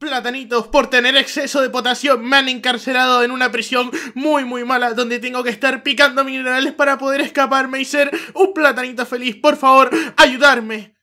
platanitos por tener exceso de potasio me han encarcelado en una prisión muy muy mala donde tengo que estar picando minerales para poder escaparme y ser un platanito feliz. Por favor, ayudarme.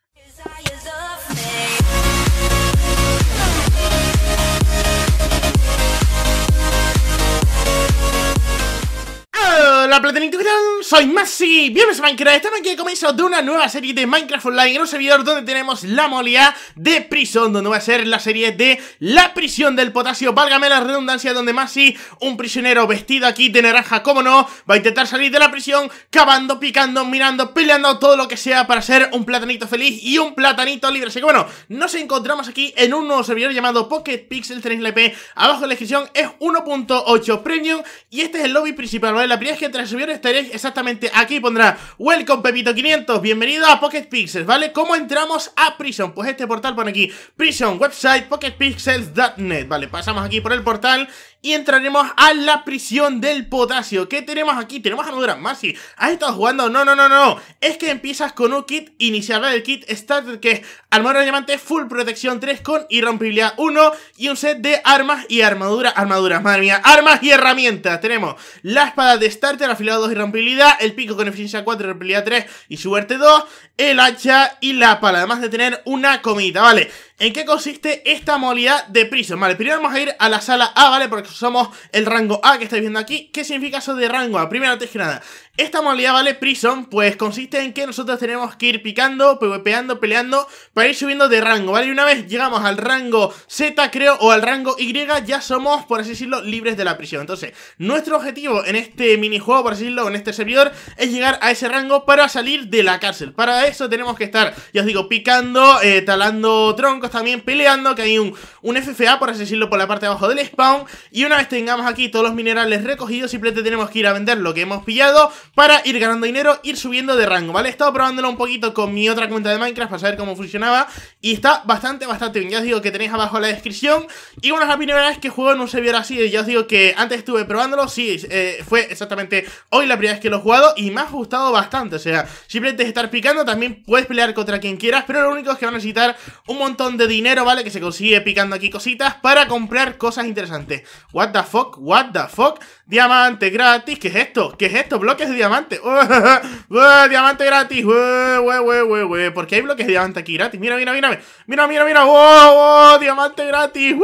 platanito, ¿qué tal? soy Masi bienvenidos a Minecraft, estamos aquí al comienzo de una nueva serie de Minecraft Online en un servidor donde tenemos la molía de prisión, donde va a ser la serie de la prisión del potasio, válgame la redundancia, donde Masi un prisionero vestido aquí de naranja, como no, va a intentar salir de la prisión cavando, picando, mirando, peleando, todo lo que sea para ser un platanito feliz y un platanito libre, así que bueno, nos encontramos aquí en un nuevo servidor llamado Pocket Pixel 3LP, abajo en la descripción es 1.8 Premium y este es el lobby principal, ¿vale? La primera la subieron estaréis exactamente aquí pondrá Welcome Pepito 500, bienvenido a Pocket Pixels, ¿vale? ¿Cómo entramos a Prison? Pues este portal pone aquí, Prison Website PocketPixels.net, ¿vale? Pasamos aquí por el portal y entraremos a la prisión del potasio. ¿Qué tenemos aquí? Tenemos armadura más Masi. ¿Has estado jugando? No, no, no, no. Es que empiezas con un kit inicial del kit starter que es armadura de diamante, full protección 3 con irrompibilidad 1 y un set de armas y armadura. Armaduras, madre mía. Armas y herramientas. Tenemos la espada de starter, afilado 2 irrompibilidad, el pico con eficiencia 4, irrompibilidad 3 y suerte 2, el hacha y la pala. Además de tener una comida, ¿vale? ¿En qué consiste esta modalidad de Prison? Vale, primero vamos a ir a la sala A, ¿vale? Porque somos el rango A que estáis viendo aquí ¿Qué significa eso de rango A? Primero, antes que nada Esta modalidad, ¿vale? Prison, pues consiste en que nosotros tenemos que ir picando, PvPando, peleando Para ir subiendo de rango, ¿vale? Y una vez llegamos al rango Z, creo, o al rango Y Ya somos, por así decirlo, libres de la prisión Entonces, nuestro objetivo en este minijuego, por así decirlo, en este servidor Es llegar a ese rango para salir de la cárcel Para eso tenemos que estar, ya os digo, picando, eh, talando troncos también peleando, que hay un, FFA, por así decirlo, por la parte de abajo del spawn. Y una vez tengamos aquí todos los minerales recogidos, simplemente tenemos que ir a vender lo que hemos pillado para ir ganando dinero, ir subiendo de rango, ¿vale? He estado probándolo un poquito con mi otra cuenta de Minecraft para saber cómo funcionaba y está bastante, bastante bien. Ya os digo que tenéis abajo la descripción. Y bueno, es la primera vez que juego no un servidor así, ya os digo que antes estuve probándolo, sí, eh, fue exactamente hoy la primera vez que lo he jugado y me ha gustado bastante, o sea, simplemente estar picando, también puedes pelear contra quien quieras, pero lo único es que Van a necesitar un montón de de dinero, ¿vale? Que se consigue picando aquí cositas para comprar cosas interesantes. What the fuck, what the fuck. Diamante gratis, ¿qué es esto? ¿Qué es esto? Bloques de diamante. Oh, diamante gratis. ¿Por qué hay bloques de diamante aquí gratis? Mira, mira, mira. Mira, mira, mira. ¡Oh, oh diamante gratis!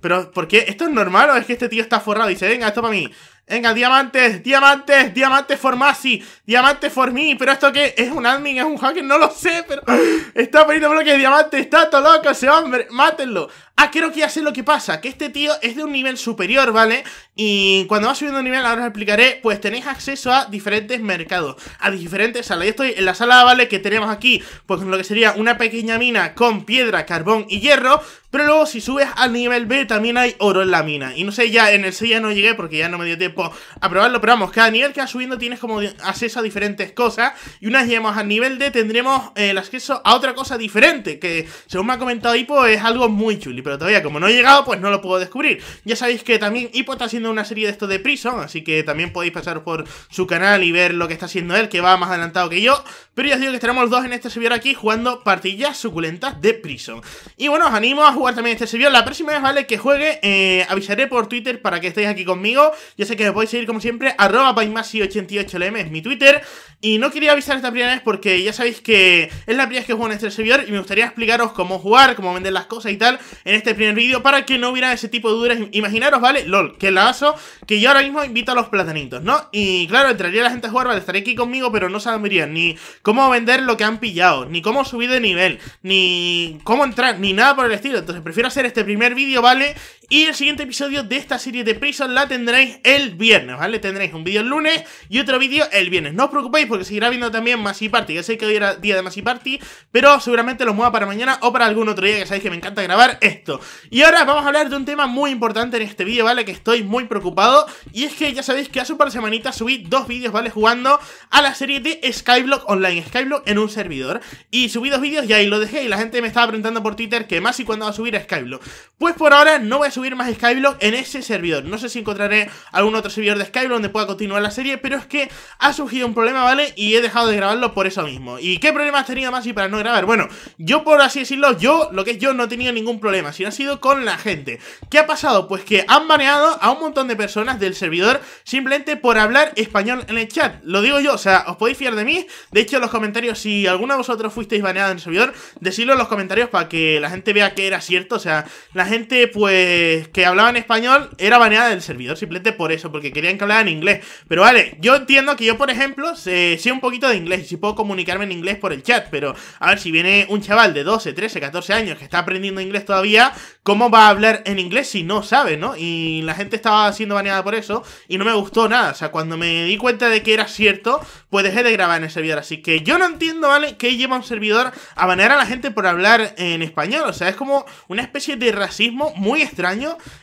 Pero, ¿por qué? ¿Esto es normal o es que este tío está forrado y dice, venga, esto para mí? Venga, diamantes, diamantes, diamantes for Masi, diamantes for me. Pero esto que es un admin, es un hacker, no lo sé, pero está poniendo que de diamante, está todo loco ese hombre, mátenlo. Ah, creo que ya sé lo que pasa, que este tío es de un nivel superior, ¿vale? Y cuando vas subiendo de nivel, ahora os explicaré, pues tenéis acceso a diferentes mercados, a diferentes salas. Yo estoy en la sala, ¿vale? Que tenemos aquí, pues lo que sería una pequeña mina con piedra, carbón y hierro. Pero luego si subes al nivel B también hay oro en la mina. Y no sé, ya en el C ya no llegué porque ya no me dio tiempo a probarlo. Pero vamos, cada nivel que vas subiendo tienes como acceso a diferentes cosas. Y una vez lleguemos al nivel D tendremos eh, el acceso a otra cosa diferente. Que según me ha comentado Hippo es algo muy chuli. Pero todavía como no he llegado pues no lo puedo descubrir. Ya sabéis que también Hippo está haciendo una serie de esto de Prison, así que también podéis pasar por su canal y ver lo que está haciendo él, que va más adelantado que yo. Pero ya os digo que estaremos los dos en este servidor aquí jugando Partillas suculentas de Prison. Y bueno, os animo a jugar también este servidor. La próxima vez, ¿vale? Que juegue, eh, avisaré por Twitter para que estéis aquí conmigo. Ya sé que me podéis seguir como siempre, arroba 88 lm es mi Twitter. Y no quería avisar esta primera vez porque ya sabéis que es la primera vez que juego en este servidor y me gustaría explicaros cómo jugar, cómo vender las cosas y tal en este primer vídeo para que no hubiera ese tipo de dudas. Imaginaros, ¿vale? LOL, que la que yo ahora mismo invito a los platanitos, ¿no? Y claro, entraría la gente a jugar, estaría aquí conmigo, pero no sabrían ni cómo vender lo que han pillado, ni cómo subir de nivel, ni cómo entrar, ni nada por el estilo. Entonces prefiero hacer este primer vídeo, ¿vale? Y el siguiente episodio de esta serie de Prison la tendréis el viernes, ¿vale? Tendréis un vídeo el lunes y otro vídeo el viernes. No os preocupéis porque seguirá viendo también Massive Party. Ya sé que hoy era día de Massive Party, pero seguramente lo mueva para mañana o para algún otro día, que sabéis que me encanta grabar esto. Y ahora vamos a hablar de un tema muy importante en este vídeo, ¿vale? Que estoy muy preocupado. Y es que ya sabéis que hace un par de semanitas subí dos vídeos, ¿vale? Jugando a la serie de Skyblock Online, Skyblock en un servidor. Y subí dos vídeos y ahí lo dejé y la gente me estaba preguntando por Twitter que más y cuándo va a subir a Skyblock. Pues por ahora no voy a subir más Skyblock en ese servidor. No sé si encontraré algún otro servidor de Skyblock donde pueda continuar la serie, pero es que ha surgido un problema, ¿vale? Y he dejado de grabarlo por eso mismo. ¿Y qué problemas has tenido más y para no grabar? Bueno, yo por así decirlo, yo, lo que es yo, no he tenido ningún problema, sino ha sido con la gente. ¿Qué ha pasado? Pues que han baneado a un montón de personas del servidor simplemente por hablar español en el chat. Lo digo yo, o sea, os podéis fiar de mí. De hecho, en los comentarios, si alguno de vosotros fuisteis baneado en el servidor, decidlo en los comentarios para que la gente vea que era cierto. O sea, la gente, pues que, hablaba hablaban español era baneada del servidor, simplemente por eso, porque querían que en inglés. Pero vale, yo entiendo que yo, por ejemplo, sé, un poquito de inglés y si puedo comunicarme en inglés por el chat, pero a ver, si viene un chaval de 12, 13, 14 años que está aprendiendo inglés todavía, ¿cómo va a hablar en inglés si no sabe, no? Y la gente estaba siendo baneada por eso y no me gustó nada. O sea, cuando me di cuenta de que era cierto, pues dejé de grabar en el servidor. Así que yo no entiendo, ¿vale? Que lleva un servidor a banear a la gente por hablar en español. O sea, es como una especie de racismo muy extraño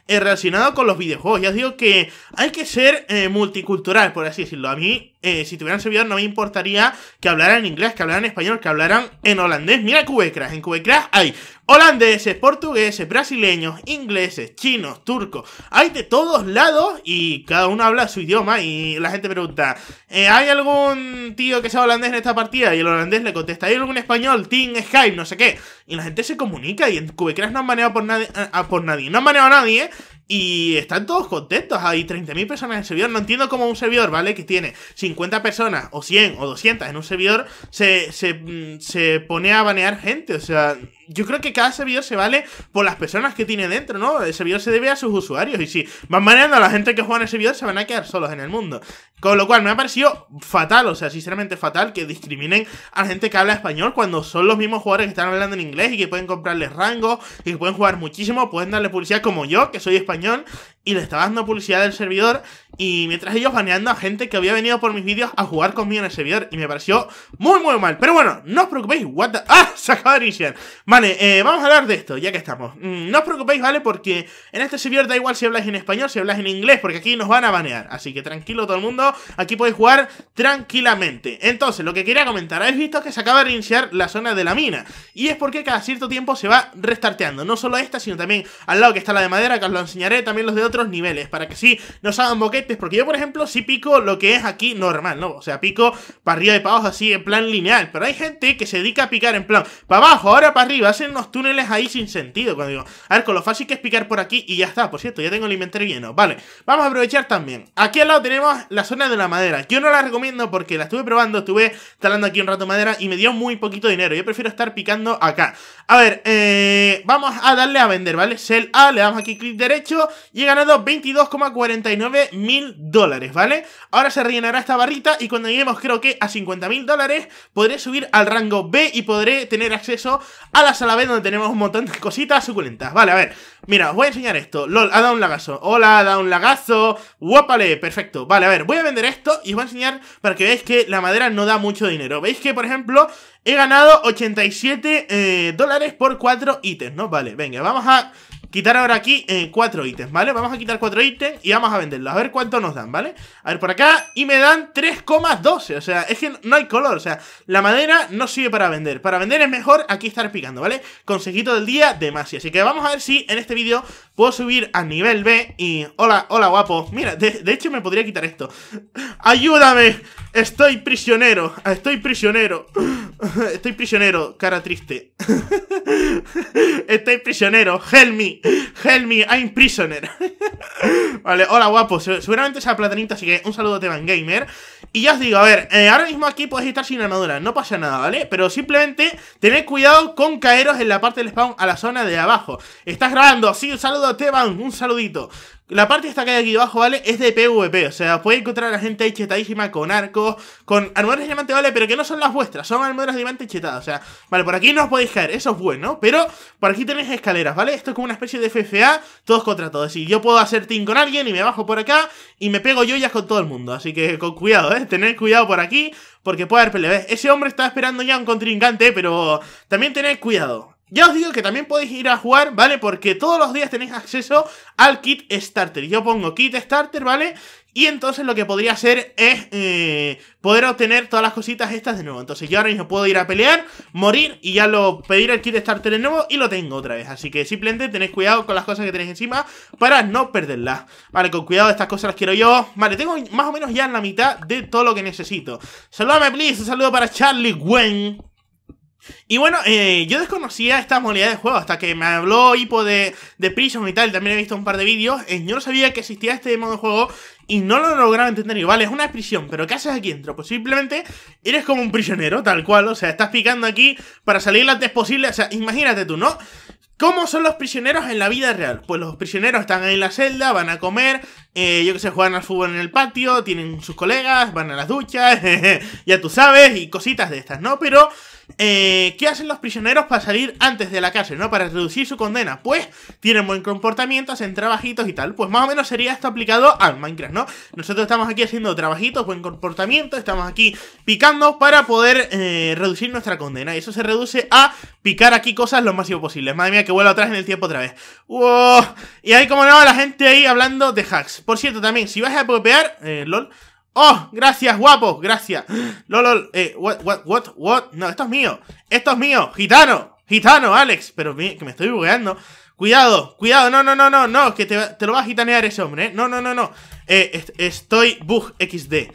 eh, relacionado con los videojuegos. Ya os digo que hay que ser eh, multicultural, por así decirlo. A mí, eh, si tuvieran servidor, no me importaría que hablaran en inglés, que hablaran en español, que hablaran en holandés. Mira Cubecra, en Cubecra hay holandeses, portugueses, brasileños, ingleses, chinos, turcos, hay de todos lados y cada uno habla su idioma y la gente pregunta, eh, ¿hay algún tío que sea holandés en esta partida? Y el holandés le contesta, ¿hay algún español? Team, Skype, no sé qué. Y la gente se comunica y en Cubecrash no han manejado por nadie, eh, por nadie, no han manejado a nadie, ¿eh? Y están todos contentos. Hay 30.000 personas en el servidor. No entiendo cómo un servidor, ¿vale? Que tiene 50 personas o 100 o 200 en un servidor mm, se, pone a banear gente. O sea, yo creo que cada servidor se vale por las personas que tiene dentro, ¿no? El servidor se debe a sus usuarios. Y si van baneando a la gente que juega en el servidor, se van a quedar solos en el mundo. Con lo cual, me ha parecido fatal, o sea, sinceramente fatal que discriminen a la gente que habla español cuando son los mismos jugadores que están hablando en inglés y que pueden comprarles rangos y que pueden jugar muchísimo, pueden darle publicidad como yo, que soy español Yeah y le estaba dando publicidad del servidor y mientras ellos baneando a gente que había venido por mis vídeos a jugar conmigo en el servidor y me pareció muy muy mal. Pero bueno, no os preocupéis, what the... ¡Ah! Se acaba de iniciar. Vale, eh, vamos a hablar de esto, ya que estamos. Mm, no os preocupéis, ¿vale? Porque en este servidor da igual si habláis en español, si habláis en inglés, porque aquí nos van a banear. Así que tranquilo todo el mundo, aquí podéis jugar tranquilamente. Entonces, lo que quería comentar, habéis visto que se acaba de iniciar la zona de la mina. Y es porque cada cierto tiempo se va restarteando. No solo esta, sino también al lado que está la de madera, que os lo enseñaré, también los de otros niveles, para que sí no hagan boquetes, porque yo, por ejemplo, sí pico lo que es aquí normal, ¿no? O sea, pico para arriba y de abajo así, en plan lineal, pero hay gente que se dedica a picar en plan para abajo, ahora para arriba, hacen unos túneles ahí sin sentido, cuando digo, a ver, con lo fácil que es picar por aquí y ya está, por cierto, ya tengo el inventario lleno, vale, vamos a aprovechar también, aquí al lado tenemos la zona de la madera, yo no la recomiendo porque la estuve probando, estuve talando aquí un rato madera y me dio muy poquito dinero, yo prefiero estar picando acá, a ver, eh, vamos a darle a vender, ¿vale? Sell A, le damos aquí clic derecho y a 22,49 mil dólares, ¿vale? Ahora se rellenará esta barrita y cuando lleguemos creo que a 50 mil dólares podré subir al rango B y podré tener acceso a la sala B donde tenemos un montón de cositas suculentas. Vale, a ver, mira, os voy a enseñar esto. LOL, ha dado un lagazo. Hola, ha dado un lagazo. Guapale, perfecto. Vale, a ver, voy a vender esto y os voy a enseñar para que veáis que la madera no da mucho dinero. ¿Veis que, por ejemplo, he ganado 87 eh, dólares por 4 ítems, ¿no? Vale, venga, vamos a quitar ahora aquí eh, cuatro ítems, ¿vale? Vamos a quitar cuatro ítems y vamos a venderlos. A ver cuánto nos dan, ¿vale? A ver, por acá. Y me dan 3,12. O sea, es que no hay color. O sea, la madera no sirve para vender. Para vender es mejor aquí estar picando, ¿vale? Consejito del día de Así que vamos a ver si en este vídeo puedo subir a nivel B. Y hola, hola guapo. Mira, de, de hecho me podría quitar esto. ¡Ayúdame! Estoy prisionero, estoy prisionero. Estoy prisionero, cara triste. Estoy prisionero, help me, help me, I'm prisoner. Vale, hola guapo, seguramente sea platanita, así que un saludo a Teban Gamer. Y ya os digo, a ver, eh, ahora mismo aquí podéis estar sin armadura, no pasa nada, ¿vale? Pero simplemente tened cuidado con caeros en la parte del spawn a la zona de abajo. Estás grabando, sí, un saludo a Teban, un saludito. La parte esta que hay aquí abajo, ¿vale? Es de PvP, o sea, puede encontrar a la gente ahí chetadísima con arcos, con armaduras de diamante, ¿vale? Pero que no son las vuestras, son armaduras de diamante chetadas, o sea, vale, por aquí no os podéis caer, eso es bueno, pero por aquí tenéis escaleras, ¿vale? Esto es como una especie de FFA, todos contra todos, y yo puedo hacer team con alguien y me bajo por acá y me pego yo ya con todo el mundo, así que con cuidado, ¿eh? Tened cuidado por aquí, porque puede haber peleas. Ese hombre está esperando ya un contrincante, pero también tened cuidado. Ya os digo que también podéis ir a jugar, ¿vale? Porque todos los días tenéis acceso al kit starter. Yo pongo kit starter, ¿vale? Y entonces lo que podría hacer es eh, poder obtener todas las cositas estas de nuevo. Entonces yo ahora mismo puedo ir a pelear, morir y ya lo pedir el kit starter de nuevo y lo tengo otra vez. Así que simplemente tenéis cuidado con las cosas que tenéis encima para no perderlas. Vale, con cuidado estas cosas las quiero yo. Vale, tengo más o menos ya en la mitad de todo lo que necesito. Saludame, please. Un saludo para Charlie Gwen. Y bueno, eh, yo desconocía esta modalidad de juego hasta que me habló Hipo de, de Prison y tal. También he visto un par de vídeos. Eh, yo no sabía que existía este modo de juego y no lo lograba entender. Y vale, es una prisión, pero ¿qué haces aquí dentro? Pues simplemente eres como un prisionero, tal cual. O sea, estás picando aquí para salir lo antes posible. O sea, imagínate tú, ¿no? ¿Cómo son los prisioneros en la vida real? Pues los prisioneros están en la celda, van a comer, eh, yo que sé, juegan al fútbol en el patio, tienen sus colegas, van a las duchas, ya tú sabes, y cositas de estas, ¿no? Pero eh, ¿Qué hacen los prisioneros para salir antes de la cárcel, no? Para reducir su condena. Pues tienen buen comportamiento, hacen trabajitos y tal. Pues más o menos sería esto aplicado al Minecraft, ¿no? Nosotros estamos aquí haciendo trabajitos, buen comportamiento, estamos aquí picando para poder eh, reducir nuestra condena. Y eso se reduce a picar aquí cosas lo máximo posible. Madre mía, que vuelo atrás en el tiempo otra vez. ¡Wow! Y ahí como no, la gente ahí hablando de hacks. Por cierto, también, si vas a popear, eh, lol. ¡Oh! Gracias, guapo, gracias. Lolol, eh, what, what, what, what? No, esto es mío. Esto es mío, gitano, gitano, Alex. Pero que me estoy bugueando. Cuidado, cuidado, no, no, no, no, no, que te, lo va a gitanear ese hombre, ¿eh? No, no, no, no. Eh, estoy bug XD.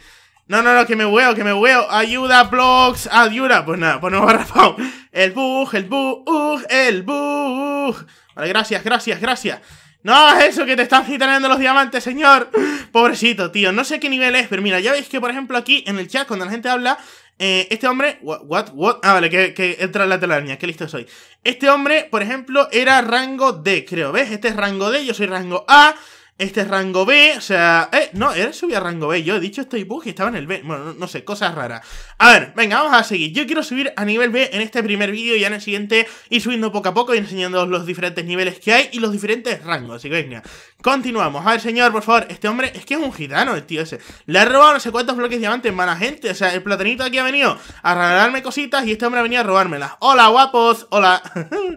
No, no, no, que me hueo, que me hueo. Ayuda, blogs, ayuda. Pues nada, pues ponemos rapado. El bug, el bug, el bug. Vale, gracias, gracias, gracias. No eso que te están citando los diamantes, señor. Pobrecito, tío. No sé qué nivel es, pero mira, ya veis que, por ejemplo, aquí en el chat, cuando la gente habla, eh, este hombre. What, what, Ah, vale, que, entra la telaraña. Qué listo soy. Este hombre, por ejemplo, era rango D, creo. ¿Ves? Este es rango D, yo soy rango A. Este es rango B, o sea... Eh, no, él subir a rango B. Yo he dicho estoy bug y estaba en el B. Bueno, no, sé, cosas raras. A ver, venga, vamos a seguir. Yo quiero subir a nivel B en este primer vídeo y en el siguiente y subiendo poco a poco y enseñándoos los diferentes niveles que hay y los diferentes rangos. Así que venga, Continuamos. A ver, señor, por favor. Este hombre es que es un gitano, el tío ese. Le ha robado no sé cuántos bloques de diamantes, mala gente. O sea, el platanito aquí ha venido a regalarme cositas y este hombre ha venido a robármelas. Hola, guapos. Hola.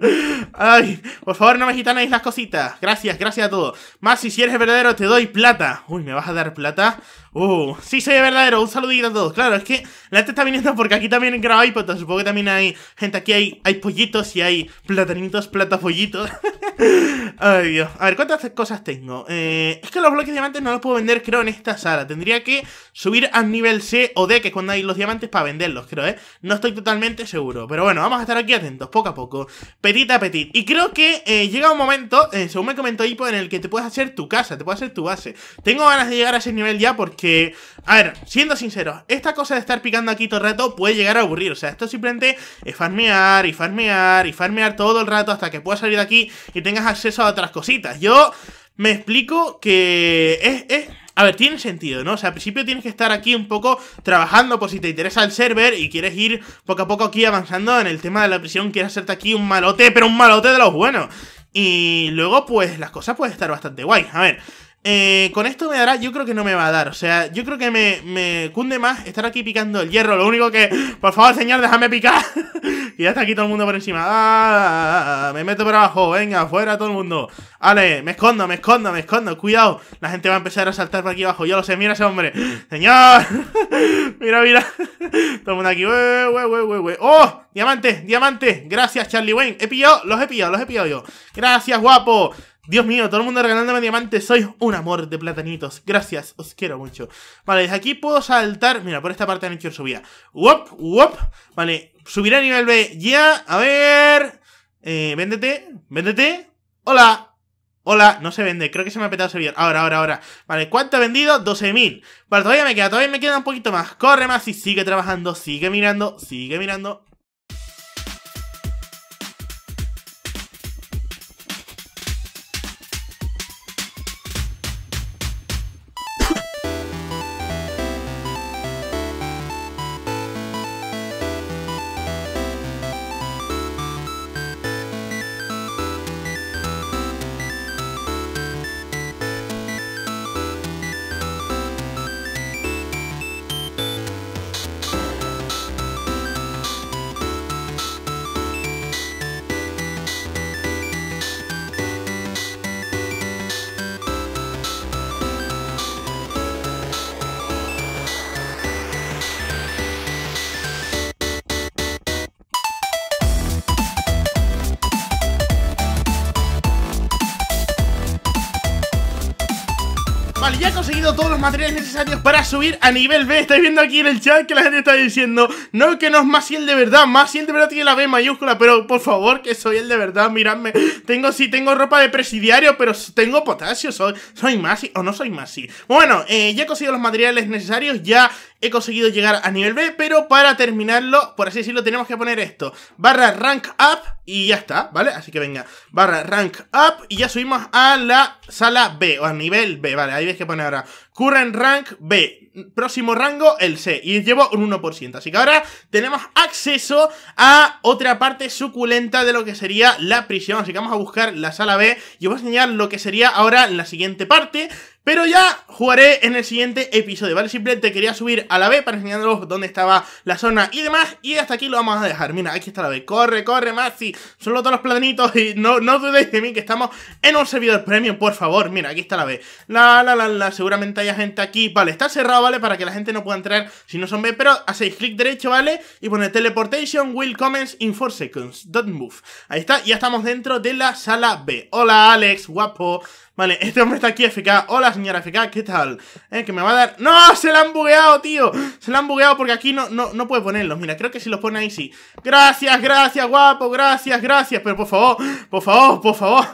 Ay, por favor, no me gitanéis las cositas. Gracias, gracias a todos. Más si eres verdadero, te doy plata. Uy, ¿me vas a dar plata? Uh, sí, soy verdadero. Un saludito a todos. Claro, es que la gente está viniendo porque aquí también graba hipotas. Supongo que también hay gente aquí. Hay, hay pollitos y hay platanitos, plata, pollitos Ay, Dios. A ver, ¿cuántas cosas te tengo? Eh, es que los bloques de diamantes no los puedo vender, creo, en esta sala. Tendría que subir al nivel C o D, que es cuando hay los diamantes, para venderlos, creo, ¿eh? No estoy totalmente seguro. Pero bueno, vamos a estar aquí atentos, poco a poco. Petit a petit. Y creo que eh, llega un momento, eh, según me comentó Hippo, en el que te puedes hacer tu casa, te puedes hacer tu base. Tengo ganas de llegar a ese nivel ya porque... A ver, siendo sincero esta cosa de estar picando aquí todo el rato puede llegar a aburrir. O sea, esto simplemente es farmear y farmear y farmear todo el rato hasta que puedas salir de aquí y tengas acceso a otras cositas. Yo... Me explico que es, es... A ver, tiene sentido, ¿no? O sea, al principio tienes que estar aquí un poco trabajando por si te interesa el server y quieres ir poco a poco aquí avanzando en el tema de la prisión, quieres hacerte aquí un malote, pero un malote de los buenos. Y luego, pues, las cosas pueden estar bastante guay. A ver, eh, con esto me dará, yo creo que no me va a dar. O sea, yo creo que me, me cunde más estar aquí picando el hierro. Lo único que, por favor, señor, déjame picar. Y ya está aquí todo el mundo por encima. Ah, ah, ah, me meto para abajo. Venga, fuera todo el mundo. Ale, me escondo, me escondo, me escondo. Cuidado. La gente va a empezar a saltar por aquí abajo. ya lo sé. Mira ese hombre. Señor. mira, mira. Todo el mundo aquí. ¡Ué, oh Diamante, diamante. Gracias, Charlie Wayne. He pillado, los he pillado, los he pillado yo. Gracias, guapo. Dios mío, todo el mundo regalándome diamantes. soy un amor de platanitos. Gracias, os quiero mucho. Vale, desde aquí puedo saltar. Mira, por esta parte han hecho subida. ¡Wop! ¡Wop! Vale, subirá a nivel B. Ya, a ver. Eh, véndete, véndete. Hola. Hola, no se vende, creo que se me ha petado ese servidor. Ahora, ahora, ahora. Vale, ¿cuánto he vendido? 12.000. Vale, todavía me queda, todavía me queda un poquito más. Corre más y sigue trabajando, sigue mirando, sigue mirando. ya he conseguido todos los materiales necesarios para subir a nivel B Estáis viendo aquí en el chat que la gente está diciendo No, que no es el de verdad el de verdad tiene la B mayúscula Pero por favor, que soy el de verdad, miradme Tengo, sí, tengo ropa de presidiario Pero tengo potasio, soy, soy Masi O no soy Masi Bueno, eh, ya he conseguido los materiales necesarios Ya he conseguido llegar a nivel B, pero para terminarlo, por así decirlo, tenemos que poner esto. Barra rank up y ya está, ¿vale? Así que venga, barra rank up y ya subimos a la sala B, o a nivel B, ¿vale? Ahí ves que pone ahora current rank B, próximo rango el C, y llevo un 1%. Así que ahora tenemos acceso a otra parte suculenta de lo que sería la prisión. Así que vamos a buscar la sala B y os voy a enseñar lo que sería ahora la siguiente parte, pero ya jugaré en el siguiente episodio, ¿vale? Simplemente quería subir a la B para enseñándolos dónde estaba la zona y demás. Y hasta aquí lo vamos a dejar. Mira, aquí está la B. Corre, corre, Maxi. Solo todos los planitos y no, no dudéis de mí que estamos en un servidor premium, por favor. Mira, aquí está la B. La, la, la, la. Seguramente haya gente aquí. Vale, está cerrado, ¿vale? Para que la gente no pueda entrar si no son B. Pero hacéis clic derecho, ¿vale? Y pone teleportation will commence in 4 seconds. Don't move. Ahí está. Ya estamos dentro de la sala B. Hola, Alex. Guapo. Vale, este hombre está aquí FK. Hola, señora FK, ¿qué tal? ¿Eh? Que me va a dar... ¡No! ¡Se la han bugueado, tío! Se la han bugueado porque aquí no, no, no puede ponerlos. Mira, creo que si los pone ahí sí. Gracias, gracias, guapo, gracias, gracias. Pero por favor, por favor, por favor.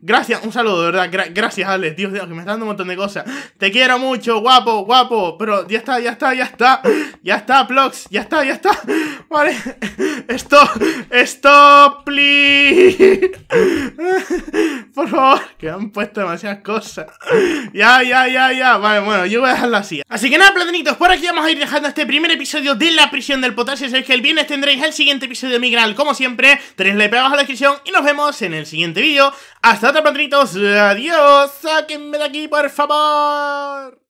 Gracias, un saludo, de verdad. gracias, Alex. Dios, Dios, que me está dando un montón de cosas. Te quiero mucho, guapo, guapo. Pero ya está, ya está, ya está. Ya está, Plox. Ya está, ya está. Vale. Stop, stop, please. Por favor, que han puesto demasiadas cosas. Ya, ya, ya, ya. Vale, bueno, yo voy a dejarlo así. Así que nada, platanitos, por aquí vamos a ir dejando este primer episodio de la prisión del potasio. Sabéis que el viernes tendréis el siguiente episodio de mi canal, como siempre. tenéis pegado abajo en la descripción y nos vemos en el siguiente vídeo. Hasta otra, platanitos. Adiós. Sáquenme de aquí, por favor.